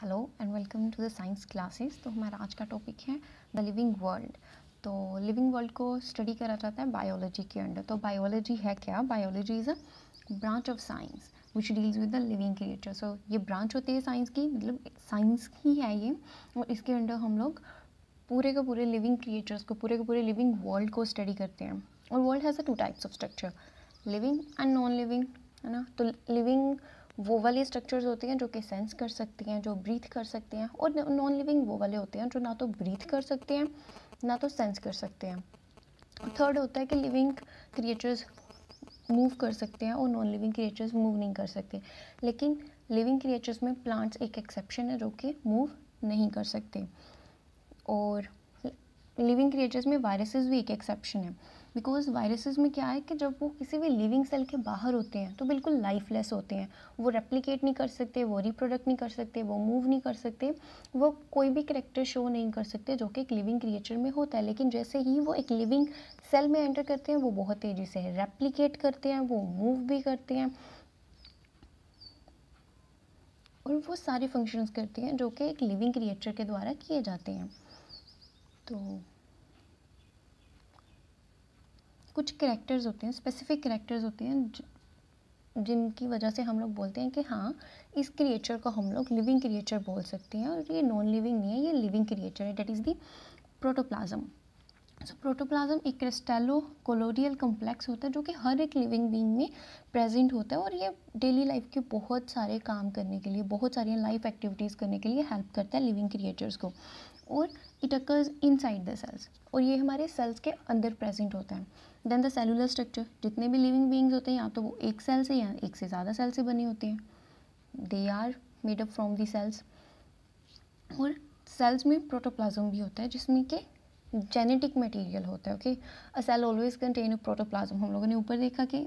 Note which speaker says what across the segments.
Speaker 1: hello and welcome to the science classes तो हमारा आज का टॉपिक है द लिविंग वर्ल्ड तो लिविंग वर्ल्ड को स्टडी करा जाता है बायोलॉजी के अंडर तो बायोलॉजी है क्या biology is a branch of science which deals with the living creature so ये ब्रांच होती है साइंस की मतलब साइंस ही है ये और इसके अंडर हम लोग पूरे के पूरे लिविंग क्रिएटर्स को पूरे के पूरे लिविंग वर्ल्ड को स्टडी करते हैं और world has a two types of structure living and non living है ना तो लिविंग वो वाली स्ट्रक्चर्स होती हैं जो कि सेंस कर सकती हैं जो ब्रीथ कर सकती हैं और नॉन लिविंग वो वाले होते हैं जो ना तो ब्रीथ कर सकते हैं ना तो सेंस कर सकते हैं थर्ड होता है कि लिविंग क्रिएचर्स मूव कर सकते हैं और नॉन लिविंग क्रिएचर्स मूव नहीं कर सकते लेकिन लिविंग क्रिएचर्स में प्लांट्स एक एक्सेप्शन है जो कि मूव नहीं कर सकते और लिविंग क्रिएचर्स में वायरसेस भी एक एक्सेप्शन है बिकॉज वायरसेस में क्या है कि जब वो किसी भी लिविंग सेल के बाहर होते हैं तो बिल्कुल लाइफलेस होते हैं वो रेप्लिकेट नहीं कर सकते वो रिप्रोडक्ट नहीं कर सकते वो मूव नहीं कर सकते वो कोई भी करेक्टर शो नहीं कर सकते जो कि एक लिविंग क्रिएचर में होता है लेकिन जैसे ही वो एक लिविंग सेल में एंटर करते हैं वो बहुत तेज़ी से रेप्लिकेट करते हैं वो मूव भी करते हैं और वो सारे फंक्शंस करते हैं जो कि एक लिविंग क्रिएटर के द्वारा किए जाते हैं तो कुछ करेक्टर्स होते हैं स्पेसिफिक करेक्टर्स होते हैं जिनकी वजह से हम लोग बोलते हैं कि हाँ इस क्रिएचर को हम लोग लिविंग क्रिएचर बोल सकते हैं और ये नॉन लिविंग नहीं है ये लिविंग क्रिएचर है that is the protoplasm so protoplasm एक क्रिस्टेलो कोलोडियल कम्प्लेक्स होता है जो कि हर एक लिविंग बींग में प्रेजेंट होता है और ये डेली लाइफ के बहुत सारे काम करने के लिए बहुत सारी लाइफ एक्टिविटीज़ करने के लिए हेल्प करता है लिविंग क्रिएटर्स को और it occurs inside the cells और ये हमारे सेल्स के अंदर प्रेजेंट होता है देन द सेलुलर स्ट्रक्चर जितने भी लिविंग बींग्स होते हैं या तो वो एक सेल से या एक से ज़्यादा सेल से बनी होती हैं they are made up from the cells और सेल्स में प्रोटोप्लाज्म भी होता है जिसमें कि जेनेटिक मटेरियल होता है okay a cell always contain a protoplasm हम लोगों ने ऊपर देखा कि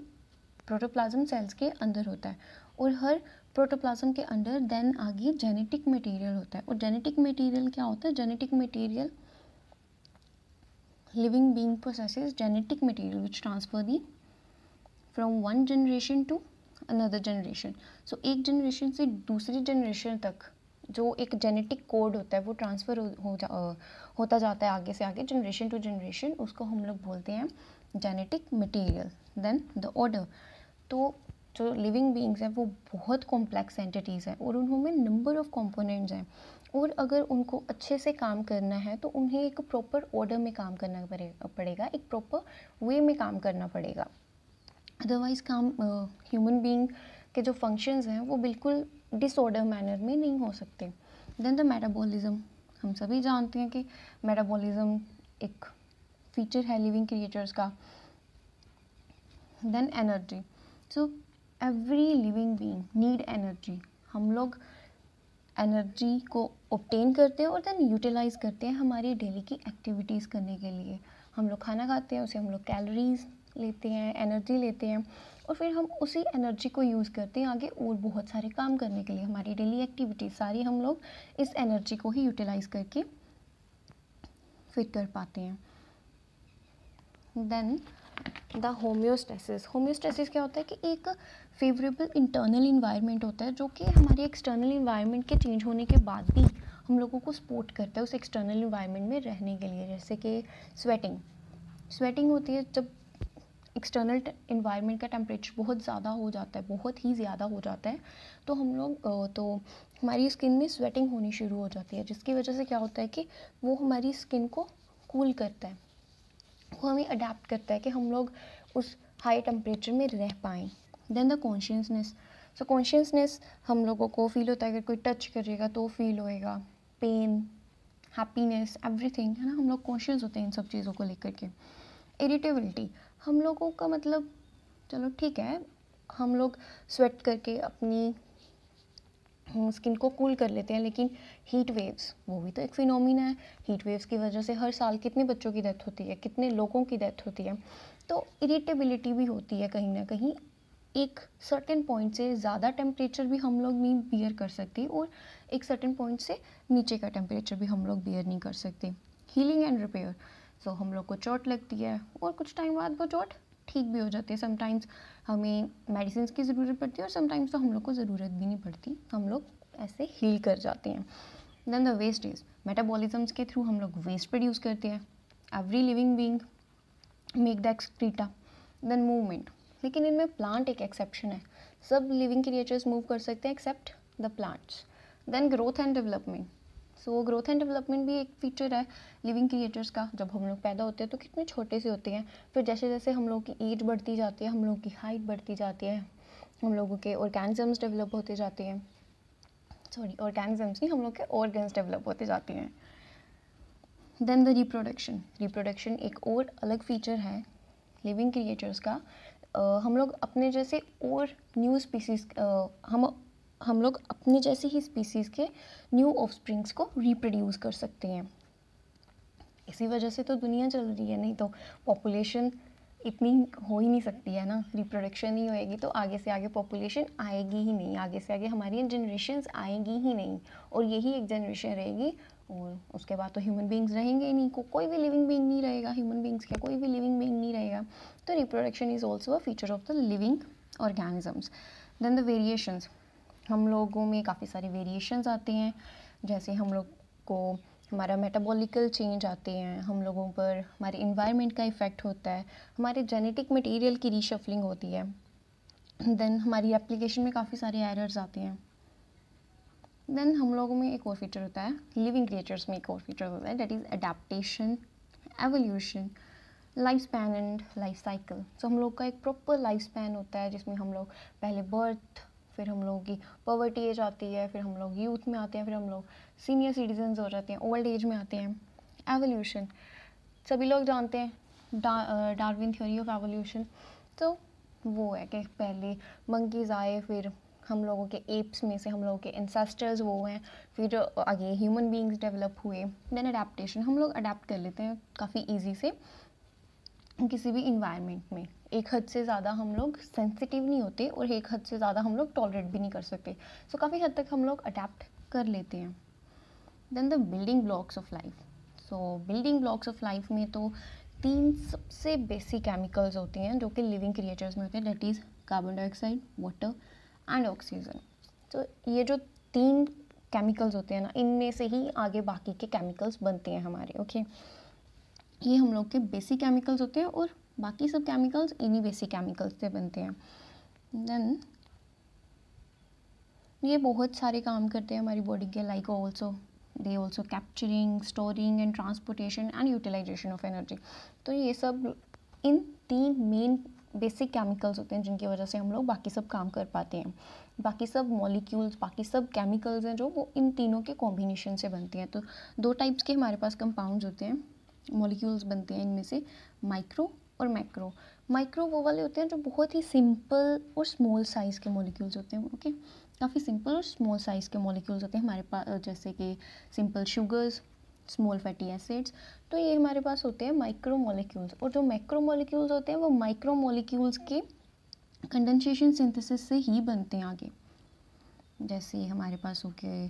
Speaker 1: प्रोटोप्लाज्म सेल्स के अंदर होता है और हर प्रोटोप्लाज्म के अंदर देन आगे जेनेटिक मटेरियल होता है और जेनेटिक मटेरियल क्या होता है genetic material living being possesses genetic material which transfer the from one generation to another generation so एक जनरेशन से दूसरी जनरेशन तक जो एक जेनेटिक कोड होता है वो ट्रांसफ़र हो जा होता जाता है आगे से आगे जनरेशन टू जनरेशन उसको हम लोग बोलते हैं genetic material then the order तो जो लिविंग बींग्स हैं वो बहुत कॉम्प्लेक्स एंटिटीज़ हैं और उन्होंने नंबर ऑफ कंपोनेंट्स हैं और अगर उनको अच्छे से काम करना है तो उन्हें एक प्रॉपर ऑर्डर में काम करना पड़ेगा एक प्रॉपर वे में काम करना पड़ेगा अदरवाइज़ काम ह्यूमन बीइंग के जो फंक्शंस हैं वो बिल्कुल डिसऑर्डर मैनर में नहीं हो सकते देन द मेटाबॉलिज्म हम सभी जानते हैं कि मेटाबॉलिज्म एक फीचर है लिविंग क्रिएटर्स का then energy so every living being need energy हम लोग एनर्जी को ऑप्टेन करते हैं और दैन यूटिलाइज़ करते हैं हमारी डेली की एक्टिविटीज़ करने के लिए हम लोग खाना खाते हैं उसे हम लोग कैलोरीज लेते हैं एनर्जी लेते हैं और फिर हम उसी एनर्जी को यूज़ करते हैं आगे और बहुत सारे काम करने के लिए हमारी डेली एक्टिविटीज सारी हम लोग इस एनर्जी को ही यूटिलाइज़ करके फिट कर पाते हैं देन द होम्योस्टेसिस होम्योस्टेसिस क्या होता है कि एक फेवरेबल इंटरनल इन्वायरमेंट होता है जो कि हमारे एक्सटर्नल इन्वायरमेंट के चेंज होने के बाद भी हम लोगों को सपोर्ट करता है उस एक्सटर्नल इन्वायरमेंट में रहने के लिए जैसे कि स्वेटिंग स्वेटिंग होती है जब एक्सटर्नल इन्वायरमेंट का टेम्परेचर बहुत ज़्यादा हो जाता है बहुत ही ज़्यादा हो जाता है तो हम लोग तो हमारी स्किन में स्वेटिंग होनी शुरू हो जाती है जिसकी वजह से क्या होता है कि वो हमारी स्किन को कूल करता है वो हमें अडेप्ट करता है कि हम लोग उस हाई टेम्परेचर में रह पाएँ then the consciousness so consciousness हम लोगों को फील होता है अगर कोई टच करेगा तो फील होएगा पेन हैप्पीनेस एवरीथिंग है ना हम लोग कॉन्शियस होते हैं इन सब चीज़ों को लेकर के इरिटेबिलिटी हम लोगों का मतलब चलो ठीक है हम लोग स्वेट करके अपनी स्किन को कूल कर लेते हैं लेकिन हीट वेव्स वो भी तो एक फिनोमिना है हीट वेव्स की वजह से हर साल कितने बच्चों की डेथ होती है कितने लोगों की डेथ होती है तो इरिटेबिलिटी भी होती है कहीं ना कहीं एक सर्टेन पॉइंट से ज़्यादा टेम्परेचर भी हम लोग नहीं बियर कर सकते और एक सर्टेन पॉइंट से नीचे का टेम्परेचर भी हम लोग बियर नहीं कर सकते हीलिंग एंड रिपेयर सो हम लोग को चोट लगती है और कुछ टाइम बाद वो चोट ठीक भी हो जाती है समटाइम्स हमें मेडिसिन की ज़रूरत पड़ती है और समटाइम्स तो हम लोग को ज़रूरत भी नहीं पड़ती हम लोग ऐसे हील कर जाते हैं then the waste is metabolisms के थ्रू हम लोग वेस्ट प्रोड्यूस करते हैं every living being make the excreta then movement लेकिन इनमें प्लांट एक एक्सेप्शन है सब लिविंग क्रिएचर्स मूव कर सकते हैं except the plants then growth and development so growth and development भी एक फीचर है लिविंग क्रिएटर्स का जब हम लोग पैदा होते हैं तो कितने छोटे से होते हैं फिर जैसे जैसे हम लोगों की एज बढ़ती जाती है हम लोगों की हाइट बढ़ती जाती है हम लोगों के ऑर्गेनिजम्स डेवलप होते जाते हैं सॉरी ऑर्गेनिजम्स नहीं हम लोग के ऑर्गन्स डेवलप होते जाते हैं देन द रिप्रोडक्शन रिप्रोडक्शन एक और अलग फीचर है लिविंग क्रिएटर्स का हम लोग अपने जैसे और न्यू स्पीसीज हम हम लोग अपने जैसे ही स्पीसीज़ के न्यू ऑफस्प्रिंग्स को रिप्रोड्यूस कर सकते हैं इसी वजह से तो दुनिया चल रही है नहीं तो पॉपुलेशन इतनी हो ही नहीं सकती है ना रिप्रोडक्शन ही होएगी तो आगे से आगे पॉपुलेशन आएगी ही नहीं आगे से आगे हमारी जनरेशन आएगी ही नहीं और यही एक जनरेशन रहेगी और उसके बाद तो ह्यूमन बींग्स रहेंगे ही नहीं को, कोई भी लिविंग बींग नहीं रहेगा ह्यूमन बींग्स क्या कोई भी लिविंग बींग नहीं रहेगा तो reproduction is also a feature of the living organisms then the variations हम लोगों में काफ़ी सारे वेरिएशंस आते हैं जैसे हम लोग को हमारा मेटाबॉलिकल चेंज आते हैं हम लोगों पर हमारे इन्वायरमेंट का इफ़ेक्ट होता है हमारे जेनेटिक मटेरियल की रीशफलिंग होती है देन हमारी एप्लीकेशन में काफ़ी सारे एरर्स आते हैं देन हम लोगों में एक और फीचर होता है लिविंग क्रिएचर्स में एक और फीचर होता है that is adaptation evolution life span and life cycle so हम लोग का एक प्रॉपर लाइफ स्पैन होता है जिसमें हम लोग पहले बर्थ फिर हम लोगों की पॉवर्टी एज आती है फिर हम लोग यूथ में आते हैं फिर हम लोग सीनियर सिटीजन हो जाते हैं ओल्ड एज में आते हैं एवोल्यूशन सभी लोग जानते हैं डा, डार्विन थ्योरी ऑफ एवोल्यूशन तो वो है कि पहले मंकीज़ आए फिर हम लोगों के एप्स में से हम लोगों के इंसेस्टर्स वो हैं फिर आगे ह्यूमन बींग्स डेवलप हुए देन अडेप्टशन हम लोग अडेप्ट कर लेते हैं काफ़ी ईजी से किसी भी इन्वायरमेंट में एक हद से ज़्यादा हम लोग सेंसिटिव नहीं होते और एक हद से ज़्यादा हम लोग टॉलरेट भी नहीं कर सकते सो so, काफ़ी हद तक हम लोग अडेप्ट कर लेते हैं then the building blocks of life so building blocks of life में तो तीन सबसे बेसिक केमिकल्स होते हैं जो कि लिविंग क्रिएटर्स में होते हैं that is carbon dioxide water and oxygen तो ये जो तीन केमिकल्स होते हैं ना इनमें से ही आगे बाकी के केमिकल्स बनते हैं हमारे ओके ये हम लोग के बेसिक केमिकल्स होते हैं और बाकी सब केमिकल्स इन्हीं बेसिक केमिकल्स से बनते हैं देन ये बहुत सारे काम करते हैं हमारी बॉडी के like also they also capturing storing and transportation and utilization of energy तो ये सब इन तीन मेन बेसिक केमिकल्स होते हैं जिनकी वजह से हम लोग बाकी सब काम कर पाते हैं बाकी सब मॉलिक्यूल्स बाकी सब केमिकल्स हैं जो वो इन तीनों के कॉम्बिनेशन से बनते हैं तो दो टाइप्स के हमारे पास कंपाउंड्स होते हैं मॉलिक्यूल्स बनते हैं इनमें से माइक्रो और मैक्रो माइक्रो वो वाले होते हैं जो बहुत ही सिंपल और स्मॉल साइज़ के मॉलिक्यूल्स होते हैं ओके काफ़ी सिंपल और स्मॉल साइज़ के मॉलिक्यूल्स होते हैं हमारे पास जैसे कि simple sugars small fatty acids तो ये हमारे पास होते हैं माइक्रो मोलिक्यूल्स और जो मैक्रो मोलिक्यूल्स होते हैं वो माइक्रो मोलिक्यूल्स के कंडेंसेशन सिंथेसिस से ही बनते हैं आगे जैसे हमारे पास हो गए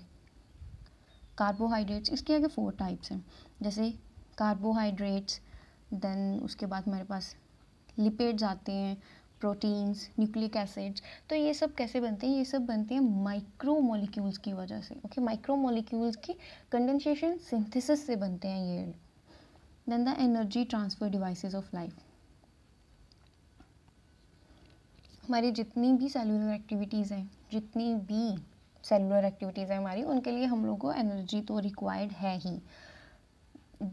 Speaker 1: कार्बोहाइड्रेट्स इसके आगे फोर टाइप्स हैं जैसे कार्बोहाइड्रेट्स देन उसके बाद हमारे पास लिपिड्स आते हैं प्रोटीन्स न्यूक्लिक एसिड्स तो ये सब कैसे बनते हैं ये सब बनते हैं माइक्रो मोलिक्यूल्स की वजह से ओके माइक्रो मोलिक्यूल्स की कंडेंसेशन सिंथेसिस से बनते हैं ये then the energy transfer devices of life हमारी जितनी भी सेलुलर एक्टिविटीज़ हैं जितनी भी सेलुलर एक्टिविटीज़ हैं हमारी उनके लिए हम लोगों को एनर्जी तो रिक्वायर्ड है ही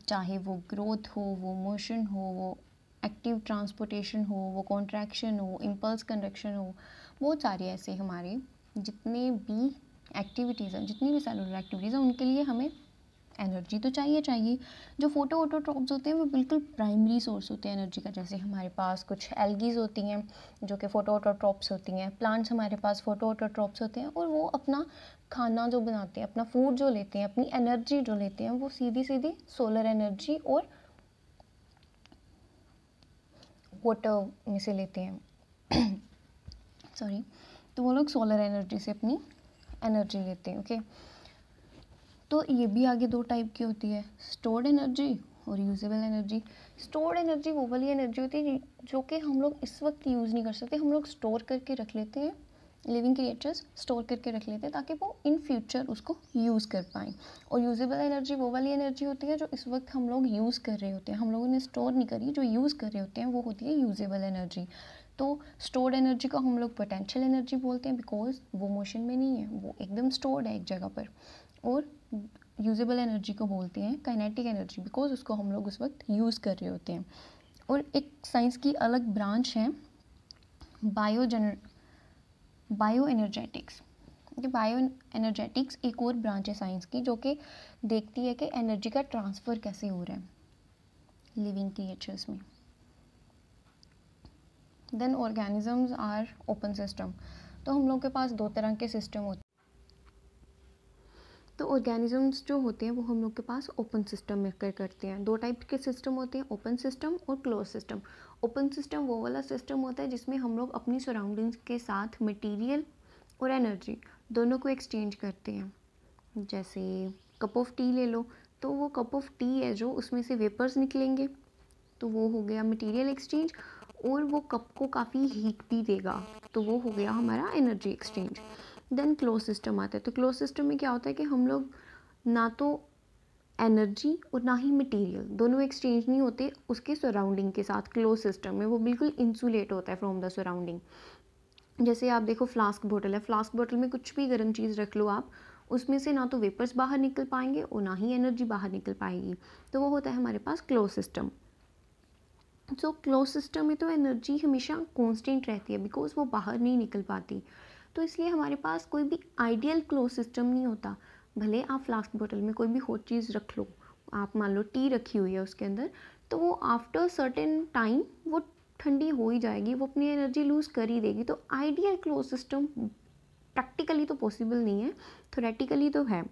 Speaker 1: चाहे वो ग्रोथ हो वो मोशन हो वो एक्टिव ट्रांसपोर्टेशन हो वो कॉन्ट्रैक्शन हो इम्पल्स कंडक्शन हो बहुत सारे ऐसे हमारे जितने भी एक्टिविटीज़ हैं जितनी भी सेलुलर एक्टिविटीज़ हैं उनके लिए हमें एनर्जी तो चाहिए चाहिए जो फोटो ऑटोट्रॉप्स होते हैं वो बिल्कुल प्राइमरी सोर्स होते हैं एनर्जी का जैसे हमारे पास कुछ एल्गीज होती हैं जो कि फोटो ऑटोट्रॉप्स होती हैं प्लांट्स हमारे पास फोटो ऑटोट्रॉप्स होते हैं और वो अपना खाना जो बनाते हैं अपना फूड जो लेते हैं अपनी एनर्जी जो लेते हैं वो सीधी सीधी सोलर एनर्जी और वाटर में से लेते हैं सॉरी तो वो लोग सोलर एनर्जी से अपनी एनर्जी लेते हैं ओके तो ये भी आगे दो टाइप की होती है स्टोर्ड एनर्जी और यूजेबल एनर्जी स्टोर्ड एनर्जी वो वाली एनर्जी होती है जो कि हम लोग इस वक्त यूज़ नहीं कर सकते हम लोग स्टोर करके रख लेते हैं लिविंग क्रिएटर्स स्टोर करके रख लेते हैं ताकि वो इन फ्यूचर उसको यूज़ कर पाएँ और यूजेबल एनर्जी वो वाली एनर्जी होती है जो इस वक्त हम लोग यूज़ कर रहे होते हैं हम लोगों ने स्टोर नहीं करी जो यूज़ कर रहे होते हैं वो होती है यूजेबल एनर्जी तो स्टोर्ड एनर्जी को हम लोग पोटेंशियल एनर्जी बोलते हैं बिकॉज वो मोशन में नहीं है वो एकदम स्टोर्ड है एक जगह पर और यूजेबल एनर्जी को बोलते हैं काइनेटिक एनर्जी बिकॉज उसको हम लोग उस वक्त यूज़ कर रहे होते हैं और एक साइंस की अलग ब्रांच है bio bio energetics okay bio energetics एक और ब्रांच है साइंस की जो कि देखती है कि एनर्जी का ट्रांसफ़र कैसे हो रहा है लिविंग क्रिएचर्स में then organisms are open system तो हम लोग के पास दो तरह के सिस्टम होते तो ऑर्गेनिजम्स जो होते हैं वो हम लोग के पास ओपन सिस्टम में कर करते हैं दो टाइप के सिस्टम होते हैं ओपन सिस्टम और क्लोज सिस्टम ओपन सिस्टम वो वाला सिस्टम होता है जिसमें हम लोग अपनी सराउंडिंग्स के साथ मटीरियल और एनर्जी दोनों को एक्सचेंज करते हैं जैसे कप ऑफ टी ले लो तो वो कप ऑफ टी है जो उसमें से वेपर्स निकलेंगे तो वो हो गया मटेरियल एक्सचेंज और वो कप को काफ़ी हीट भी देगा तो वो हो गया हमारा energy exchange then close system आता है तो क्लोज सिस्टम में क्या होता है कि हम लोग ना तो एनर्जी और ना ही मटेरियल दोनों एक्सचेंज नहीं होते उसके सराउंडिंग के साथ क्लोज सिस्टम में वो बिल्कुल इंसुलेट होता है फ्रॉम द सराउंडिंग जैसे आप देखो फ्लास्क बोटल है फ्लास्क बोटल में कुछ भी गर्म चीज़ रख लो आप उसमें से ना तो वेपर्स बाहर निकल पाएंगे और ना ही एनर्जी बाहर निकल पाएगी तो वो होता है हमारे पास close system so close system में तो एनर्जी हमेशा कॉन्स्टेंट रहती है बिकॉज वो बाहर नहीं निकल पाती तो इसलिए हमारे पास कोई भी आइडियल क्लोज सिस्टम नहीं होता भले आप फ्लास्क बोतल में कोई भी हो चीज़ रख लो आप मान लो टी रखी हुई है उसके अंदर तो वो आफ्टर सर्टेन टाइम वो ठंडी हो ही जाएगी वो अपनी एनर्जी लूज़ कर ही देगी तो आइडियल क्लोज सिस्टम प्रैक्टिकली तो पॉसिबल नहीं है थोरेटिकली तो है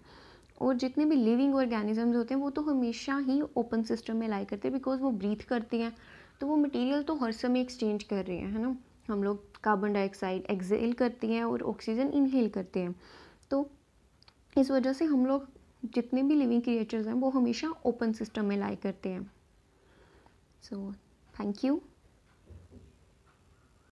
Speaker 1: और जितने भी लिविंग ऑर्गेनिजम्स होते हैं वो तो हमेशा ही ओपन सिस्टम में लाई करते हैं बिकॉज वो ब्रीथ करते हैं तो वो मटेरियल तो हर समय एक्सचेंज कर रहे हैं है ना हम लोग कार्बन डाइऑक्साइड एक्सहेल करते हैं और ऑक्सीजन इनहेल करते हैं तो इस वजह से हम लोग जितने भी लिविंग क्रिएचर्स हैं वो हमेशा ओपन सिस्टम में लाए करते हैं सो थैंक यू